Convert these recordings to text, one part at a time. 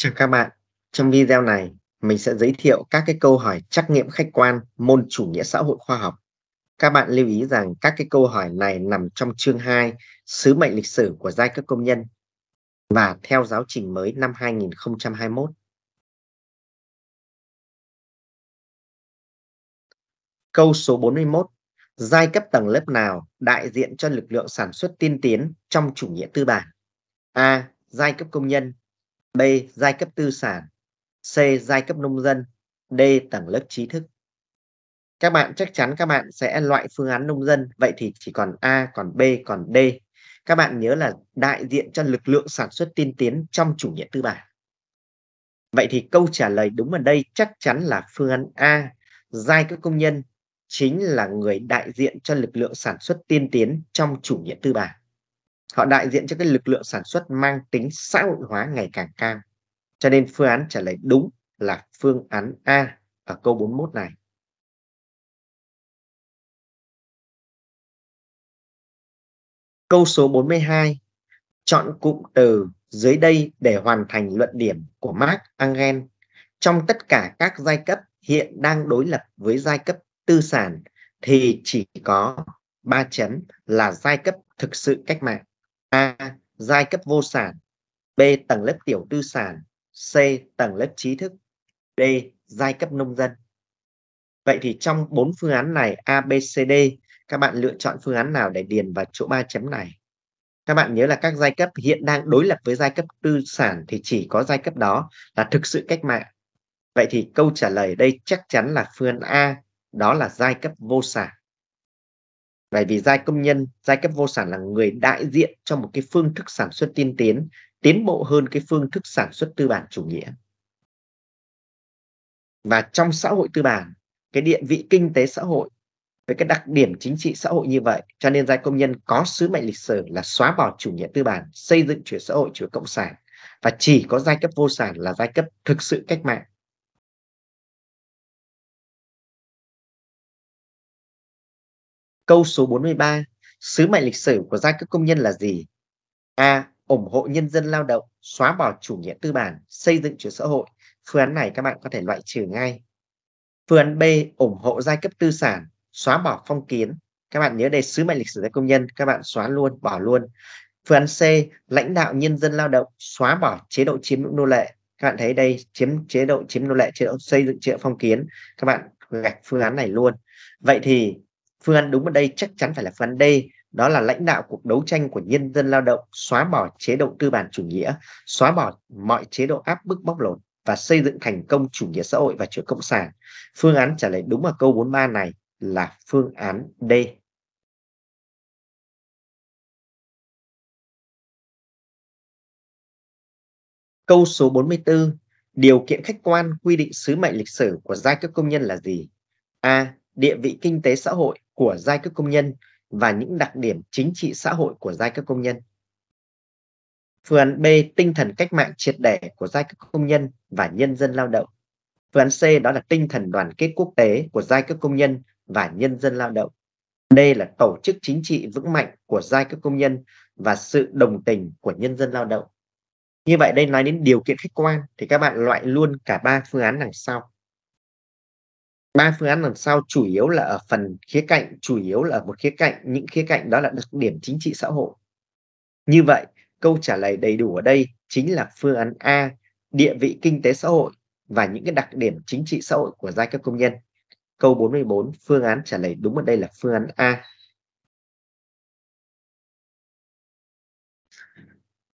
Chào các bạn, trong video này mình sẽ giới thiệu các cái câu hỏi trắc nghiệm khách quan môn chủ nghĩa xã hội khoa học. Các bạn lưu ý rằng các cái câu hỏi này nằm trong chương 2 Sứ mệnh lịch sử của giai cấp công nhân và theo giáo trình mới năm 2021. Câu số 41 Giai cấp tầng lớp nào đại diện cho lực lượng sản xuất tiên tiến trong chủ nghĩa tư bản? A. Giai cấp công nhân B. Giai cấp tư sản C. Giai cấp nông dân D. Tầng lớp trí thức Các bạn chắc chắn các bạn sẽ loại phương án nông dân Vậy thì chỉ còn A, còn B, còn D Các bạn nhớ là đại diện cho lực lượng sản xuất tiên tiến trong chủ nghĩa tư bản Vậy thì câu trả lời đúng ở đây chắc chắn là phương án A Giai cấp công nhân chính là người đại diện cho lực lượng sản xuất tiên tiến trong chủ nghĩa tư bản họ đại diện cho cái lực lượng sản xuất mang tính xã hội hóa ngày càng cao cho nên phương án trả lời đúng là phương án A ở câu 41 này Câu số 42 chọn cụm từ dưới đây để hoàn thành luận điểm của Marx Engel trong tất cả các giai cấp hiện đang đối lập với giai cấp tư sản thì chỉ có ba chấm là giai cấp thực sự cách mạng. A. Giai cấp vô sản B. Tầng lớp tiểu tư sản C. Tầng lớp trí thức D. Giai cấp nông dân Vậy thì trong bốn phương án này A, B, C, D các bạn lựa chọn phương án nào để điền vào chỗ ba chấm này các bạn nhớ là các giai cấp hiện đang đối lập với giai cấp tư sản thì chỉ có giai cấp đó là thực sự cách mạng vậy thì câu trả lời đây chắc chắn là phương án A đó là giai cấp vô sản bởi vì giai công nhân giai cấp vô sản là người đại diện cho một cái phương thức sản xuất tiên tiến tiến bộ hơn cái phương thức sản xuất tư bản chủ nghĩa và trong xã hội tư bản cái địa vị kinh tế xã hội với cái đặc điểm chính trị xã hội như vậy cho nên giai công nhân có sứ mệnh lịch sử là xóa bỏ chủ nghĩa tư bản xây dựng chủ xã hội chủ cộng sản và chỉ có giai cấp vô sản là giai cấp thực sự cách mạng Câu số 43, sứ mệnh lịch sử của giai cấp công nhân là gì? A. ủng hộ nhân dân lao động, xóa bỏ chủ nghĩa tư bản, xây dựng chủ xã hội. Phương án này các bạn có thể loại trừ ngay. Phương án B, ủng hộ giai cấp tư sản, xóa bỏ phong kiến. Các bạn nhớ đây sứ mệnh lịch sử giai công nhân, các bạn xóa luôn, bỏ luôn. Phương án C, lãnh đạo nhân dân lao động, xóa bỏ chế độ chiếm nô lệ. Các bạn thấy đây chiếm chế độ chiếm nô lệ, chế độ xây dựng chế độ phong kiến. Các bạn gạch phương án này luôn. Vậy thì Phương án đúng ở đây chắc chắn phải là phương án D, đó là lãnh đạo cuộc đấu tranh của nhân dân lao động xóa bỏ chế độ tư bản chủ nghĩa, xóa bỏ mọi chế độ áp bức bóc lột và xây dựng thành công chủ nghĩa xã hội và chủ cộng sản. Phương án trả lời đúng ở câu 43 này là phương án D. Câu số 44, điều kiện khách quan quy định sứ mệnh lịch sử của giai cấp công nhân là gì? A. Địa vị kinh tế xã hội của giai cấp công nhân và những đặc điểm chính trị xã hội của giai cấp công nhân. Phương án B tinh thần cách mạng triệt để của giai cấp công nhân và nhân dân lao động. Phương án C đó là tinh thần đoàn kết quốc tế của giai cấp công nhân và nhân dân lao động. D là tổ chức chính trị vững mạnh của giai cấp công nhân và sự đồng tình của nhân dân lao động. Như vậy đây nói đến điều kiện khách quan thì các bạn loại luôn cả ba phương án đằng sau ba phương án làm sao chủ yếu là ở phần khía cạnh chủ yếu là ở một khía cạnh những khía cạnh đó là đặc điểm chính trị xã hội như vậy câu trả lời đầy đủ ở đây chính là phương án A địa vị kinh tế xã hội và những cái đặc điểm chính trị xã hội của giai cấp công nhân câu 44 phương án trả lời đúng ở đây là phương án A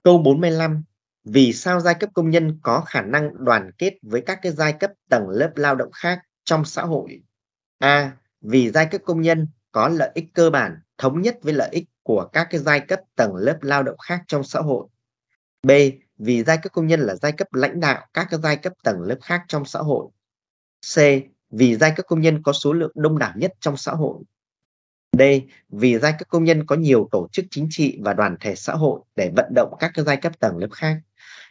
câu 45 vì sao giai cấp công nhân có khả năng đoàn kết với các cái giai cấp tầng lớp lao động khác trong xã hội a vì giai cấp công nhân có lợi ích cơ bản thống nhất với lợi ích của các cái giai cấp tầng lớp lao động khác trong xã hội b vì giai cấp công nhân là giai cấp lãnh đạo các cái giai cấp tầng lớp khác trong xã hội c vì giai cấp công nhân có số lượng đông đảo nhất trong xã hội d vì giai cấp công nhân có nhiều tổ chức chính trị và đoàn thể xã hội để vận động các cái giai cấp tầng lớp khác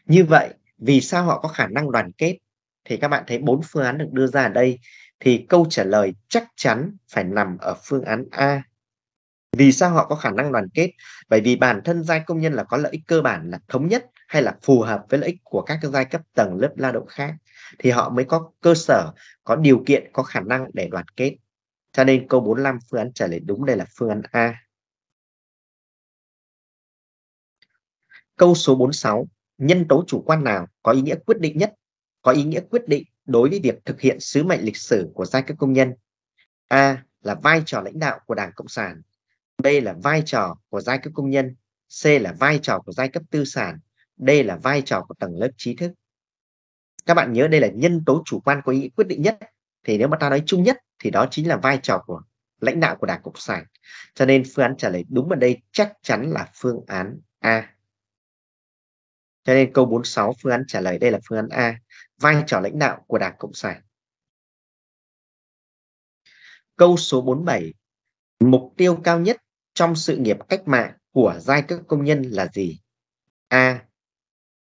như vậy vì sao họ có khả năng đoàn kết thì các bạn thấy bốn phương án được đưa ra ở đây thì câu trả lời chắc chắn phải nằm ở phương án A. Vì sao họ có khả năng đoàn kết? Bởi vì bản thân giai công nhân là có lợi ích cơ bản là thống nhất hay là phù hợp với lợi ích của các giai cấp tầng lớp lao động khác thì họ mới có cơ sở, có điều kiện, có khả năng để đoàn kết. Cho nên câu 45 phương án trả lời đúng đây là phương án A. Câu số 46, nhân tố chủ quan nào có ý nghĩa quyết định nhất có ý nghĩa quyết định đối với việc thực hiện sứ mệnh lịch sử của giai cấp công nhân. A là vai trò lãnh đạo của Đảng Cộng sản, B là vai trò của giai cấp công nhân, C là vai trò của giai cấp tư sản, D là vai trò của tầng lớp trí thức. Các bạn nhớ đây là nhân tố chủ quan có ý nghĩa quyết định nhất. Thì nếu mà ta nói chung nhất thì đó chính là vai trò của lãnh đạo của Đảng Cộng sản. Cho nên phương án trả lời đúng ở đây chắc chắn là phương án A. Cho nên câu 46 phương án trả lời đây là phương án A, vai trò lãnh đạo của Đảng Cộng sản. Câu số 47, mục tiêu cao nhất trong sự nghiệp cách mạng của giai cấp công nhân là gì? A.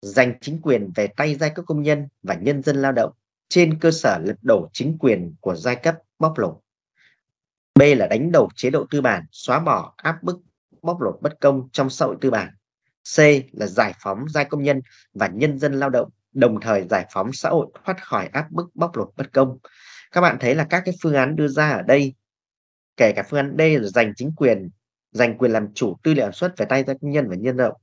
Giành chính quyền về tay giai cấp công nhân và nhân dân lao động trên cơ sở lật đổ chính quyền của giai cấp bóc lột. B là đánh đầu chế độ tư bản, xóa bỏ áp bức bóc lột bất công trong xã hội tư bản. C là giải phóng giai công nhân và nhân dân lao động, đồng thời giải phóng xã hội thoát khỏi áp bức bóc lột bất công. Các bạn thấy là các cái phương án đưa ra ở đây, kể cả phương án D là giành chính quyền, giành quyền làm chủ tư liệu sản xuất về tay giai công nhân và nhân động.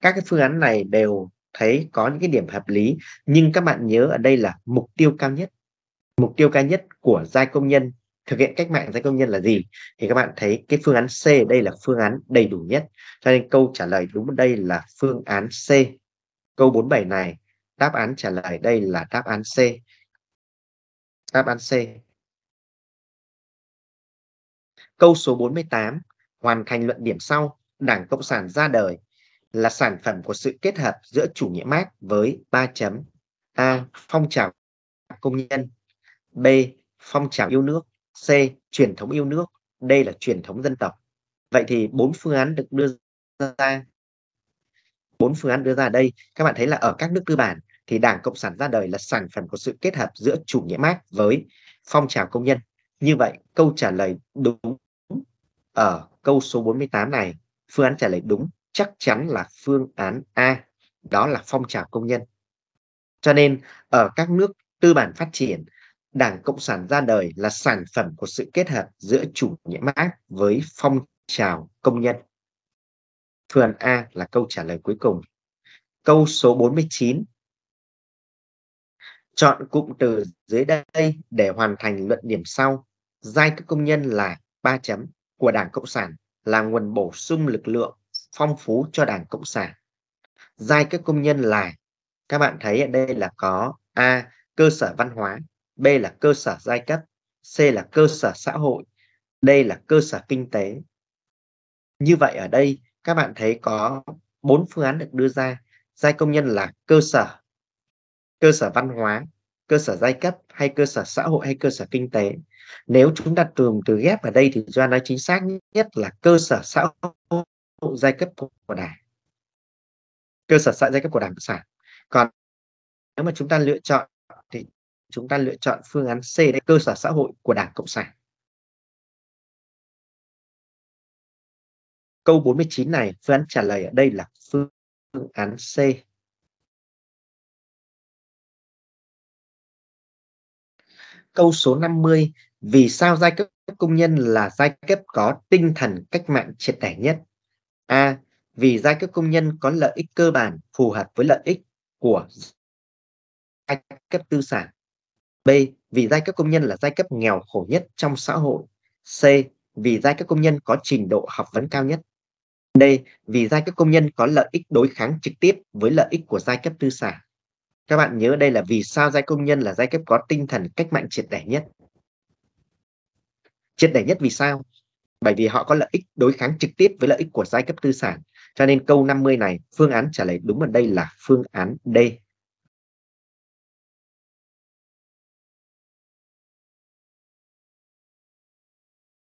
Các cái phương án này đều thấy có những cái điểm hợp lý, nhưng các bạn nhớ ở đây là mục tiêu cao nhất. Mục tiêu cao nhất của giai công nhân thực hiện cách mạng giai công nhân là gì thì các bạn thấy cái phương án C đây là phương án đầy đủ nhất cho nên câu trả lời đúng đây là phương án C câu 47 này đáp án trả lời đây là đáp án C đáp án C câu số 48 hoàn thành luận điểm sau Đảng Cộng sản ra đời là sản phẩm của sự kết hợp giữa chủ nghĩa Marx với 3 chấm A. Phong trào công nhân B. Phong trào yêu nước C. Truyền thống yêu nước. D là truyền thống dân tộc. Vậy thì bốn phương án được đưa ra bốn phương án đưa ra đây các bạn thấy là ở các nước tư bản thì Đảng Cộng sản ra đời là sản phẩm của sự kết hợp giữa chủ nghĩa mác với phong trào công nhân. Như vậy, câu trả lời đúng ở câu số 48 này, phương án trả lời đúng chắc chắn là phương án A, đó là phong trào công nhân. Cho nên ở các nước tư bản phát triển Đảng Cộng sản ra đời là sản phẩm của sự kết hợp giữa chủ nghĩa Mác với phong trào công nhân. Phương A là câu trả lời cuối cùng. Câu số 49. Chọn cụm từ dưới đây để hoàn thành luận điểm sau. Giai cấp công nhân là 3 chấm của Đảng Cộng sản là nguồn bổ sung lực lượng phong phú cho Đảng Cộng sản. Giai cấp công nhân là các bạn thấy ở đây là có A cơ sở văn hóa B là cơ sở giai cấp, C là cơ sở xã hội, D là cơ sở kinh tế. Như vậy ở đây các bạn thấy có bốn phương án được đưa ra. Giai công nhân là cơ sở, cơ sở văn hóa, cơ sở giai cấp hay cơ sở xã hội hay cơ sở kinh tế. Nếu chúng ta trường từ ghép ở đây thì Doan nói chính xác nhất là cơ sở xã hội giai cấp của đảng. Cơ sở xã giai cấp của đảng cộng sản. Còn nếu mà chúng ta lựa chọn chúng ta lựa chọn phương án C đấy, cơ sở xã hội của Đảng Cộng sản. Câu 49 này, phương án trả lời ở đây là phương án C. Câu số 50, vì sao giai cấp công nhân là giai cấp có tinh thần cách mạng triệt đẻ nhất? A. Vì giai cấp công nhân có lợi ích cơ bản phù hợp với lợi ích của giai cấp tư sản. B. Vì giai cấp công nhân là giai cấp nghèo khổ nhất trong xã hội. C. Vì giai cấp công nhân có trình độ học vấn cao nhất. D. Vì giai cấp công nhân có lợi ích đối kháng trực tiếp với lợi ích của giai cấp tư sản. Các bạn nhớ đây là vì sao giai công nhân là giai cấp có tinh thần cách mạng triệt đẻ nhất. Triệt đẻ nhất vì sao? Bởi vì họ có lợi ích đối kháng trực tiếp với lợi ích của giai cấp tư sản. Cho nên câu 50 này, phương án trả lời đúng ở đây là phương án D.